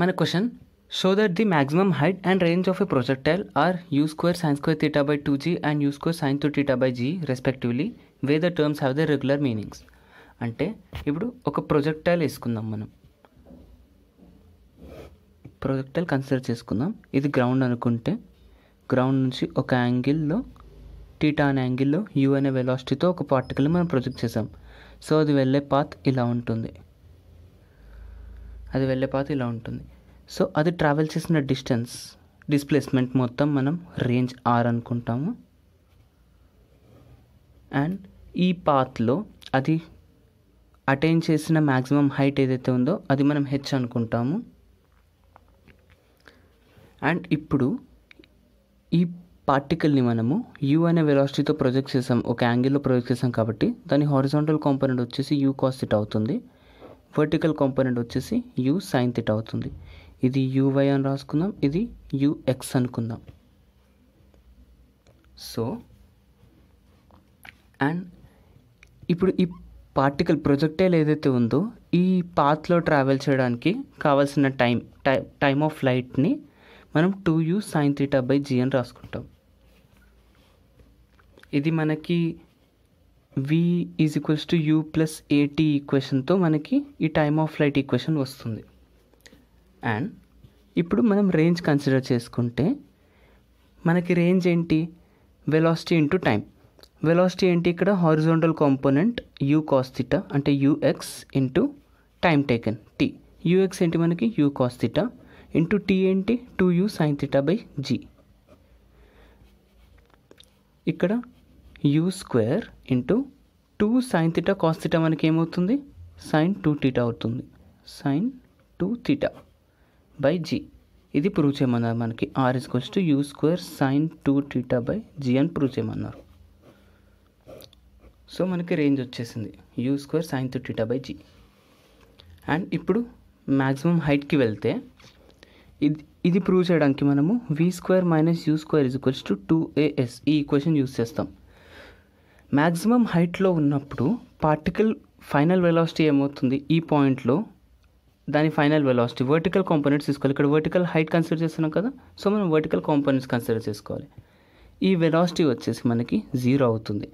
మన question show that the maximum height and range of a projectile are u square sine square theta by two g and u square sine two theta by g respectively where the terms have the regular meanings అంటే ఇప్పుడు ఒక projectile వేసుకుందాం మనం projectile consider చేసుకుందాం ఇది ground అనుకుంటే ground నుంచి ఒక యాంగిల్లో టీటా అనే యాంగిల్లో యూ అనే వెలాసిటీతో ఒక పార్టికల్ మనం ప్రొజెక్ట్ చేసాం సో అది వెళ్ళే పాత్ ఇలా ఉంటుంది అది పాత ఇలా ఉంటుంది సో అది ట్రావెల్ చేసిన డిస్టెన్స్ డిస్ప్లేస్మెంట్ మొత్తం మనం రేంజ్ ఆర్ అనుకుంటాము అండ్ ఈ పాత్లో అది అటైన్ చేసిన మ్యాక్సిమం హైట్ ఏదైతే ఉందో అది మనం హెచ్ అనుకుంటాము అండ్ ఇప్పుడు ఈ పార్టికల్ని మనము యూ అనే వెలాసిటీతో ప్రొజెక్ట్ చేసాం ఒక యాంగిల్లో ప్రొజెక్ట్ చేసాం కాబట్టి దాని హారిజాంటల్ కాంపోనెంట్ వచ్చేసి యూ కాస్ట్ ఇట్ అవుతుంది వర్టికల్ కాంపోనెంట్ వచ్చేసి యూ సైన్ థీటా అవుతుంది ఇది యూవై అని రాసుకుందాం ఇది యూఎక్స్ అనుకుందాం సో అండ్ ఇప్పుడు ఈ పార్టికల్ ప్రొజెక్టైల్ ఏదైతే ఉందో ఈ పాత్లో ట్రావెల్ చేయడానికి కావాల్సిన టైం టై టైమ్ ఆఫ్ లైట్ని మనం two u sine theta by g అని రాసుకుంటాం ఇది మనకి v is equals to u plus a t ఈక్వేషన్తో మనకి ఈ టైమ్ ఆఫ్ ఫ్లైట్ ఈక్వేషన్ వస్తుంది అండ్ ఇప్పుడు మనం రేంజ్ కన్సిడర్ చేసుకుంటే మనకి రేంజ్ ఏంటి వెలాసిటీ ఇంటూ టైం వెలాసిటీ ఏంటి ఇక్కడ హారిజోంటల్ కాంపోనెంట్ యూ కాస్థిట అంటే u x into time taken t u x ఏంటి మనకి యూ కాస్థిట ఇంటూ టీ ఏంటి two u sine theta by g ఇక్కడ u square into two sine theta cos theta మనకి ఏమవుతుంది sine two theta అవుతుంది sine two theta by g ఇది prove చేయమన్నారు మనకి R is equals to u square sine two theta by g అని prove చేయమన్నారు so మనకి రేంజ్ వచ్చేసింది u square sine two theta by g and ఇప్పుడు maximum హైట్కి వెళ్తే ఇది ఇది ప్రూవ్ చేయడానికి మనము v square minus u square is equals to two a s ఈ ఈక్వేషన్ యూస్ చేస్తాం మ్యాక్సిమం హైట్లో ఉన్నప్పుడు పార్టికల్ ఫైనల్ వెలాసిటీ ఏమవుతుంది ఈ పాయింట్లో దాని ఫైనల్ వెలాసిటీ వర్టికల్ కాంపోనెంట్స్ తీసుకోవాలి ఇక్కడ వర్టికల్ హైట్ కన్సిడర్ చేస్తున్నాం కదా సో మనం వర్టికల్ కాంపోనెంట్స్ కన్సిడర్ చేసుకోవాలి ఈ వెలాసిటీ వచ్చేసి మనకి జీరో అవుతుంది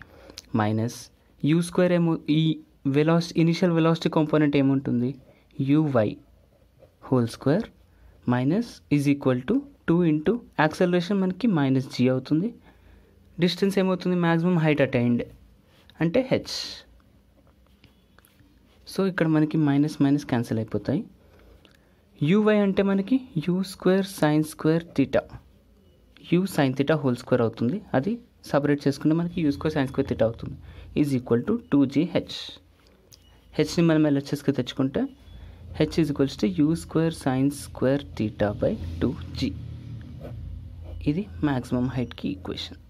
మైనస్ యూ స్క్వేర్ ఏమో ఈ వెలాసిటీ ఇనిషియల్ వెలాసిటీ కాంపోనెంట్ ఏముంటుంది u y whole square minus is equal to two into acceleration మనకి మైనస్ జీ అవుతుంది డిస్టెన్స్ ఏమవుతుంది మ్యాక్సిమం హైట్ అటైండ్ అంటే హెచ్ సో ఇక్కడ మనకి మైనస్ మైనస్ క్యాన్సిల్ అయిపోతాయి యూవై అంటే మనకి u square sine square theta u sine theta whole square అవుతుంది అది సపరేట్ చేసుకుంటే మనకి u square sine square theta అవుతుంది is equal to two g h హెచ్ని మనం ఎల్హెచ్ఎస్కి తెచ్చుకుంటే h is equals to u square sine square theta by two g ఇది maximum హైట్కి ఈక్వేషన్